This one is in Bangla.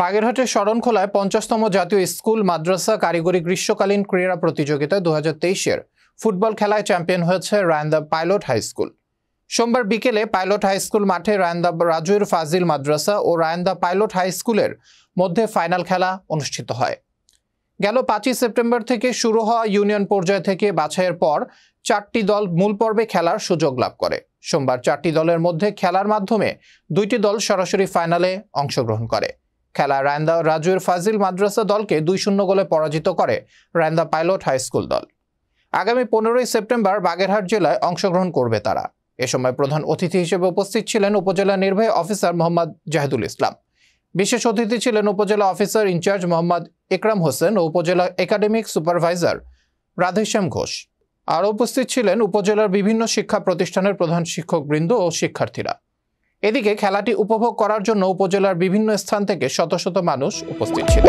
বাগেরহাটের শরণখোলায় পঞ্চাশতম জাতীয় স্কুল মাদ্রাসা কারিগরি গ্রীষ্মকালীন ক্রীড়া প্রতিযোগিতা দু হাজার ফুটবল খেলায় চ্যাম্পিয়ন হয়েছে রায়ন্দা পাইলট হাই স্কুল সোমবার বিকেলে পাইলট হাই স্কুল মাঠে রায়ন্দা রাজুয়ের ফাজিল মাদ্রাসা ও রায়ন্দা পাইলট হাই স্কুলের মধ্যে ফাইনাল খেলা অনুষ্ঠিত হয় গেল পাঁচই সেপ্টেম্বর থেকে শুরু হওয়া ইউনিয়ন পর্যায় থেকে বাছাইয়ের পর চারটি দল মূল পর্বে খেলার সুযোগ লাভ করে সোমবার চারটি দলের মধ্যে খেলার মাধ্যমে দুইটি দল সরাসরি ফাইনালে অংশগ্রহণ করে খেলা রায়ন্দা রাজুয়ের ফাজিল মাদ্রাসা দলকে দুই শূন্য গোলে পরাজিত করে রায়ন্দা পাইলট হাই স্কুল দল আগামী পনেরোই সেপ্টেম্বর বাগেরহাট জেলায় অংশগ্রহণ করবে তারা এ সময় প্রধান অতিথি হিসেবে উপস্থিত ছিলেন উপজেলা নির্বাহী অফিসার মোহাম্মদ জাহিদুল ইসলাম বিশেষ অতিথি ছিলেন উপজেলা অফিসার ইনচার্জ মোহাম্মদ একরাম হোসেন ও উপজেলা একাডেমিক সুপারভাইজার রাধেশ্যাম ঘোষ আরও উপস্থিত ছিলেন উপজেলার বিভিন্ন শিক্ষা প্রতিষ্ঠানের প্রধান শিক্ষকবৃন্দ ও শিক্ষার্থীরা এদিকে খেলাটি উপভোগ করার জন্য উপজেলার বিভিন্ন স্থান থেকে শত শত মানুষ উপস্থিত ছিল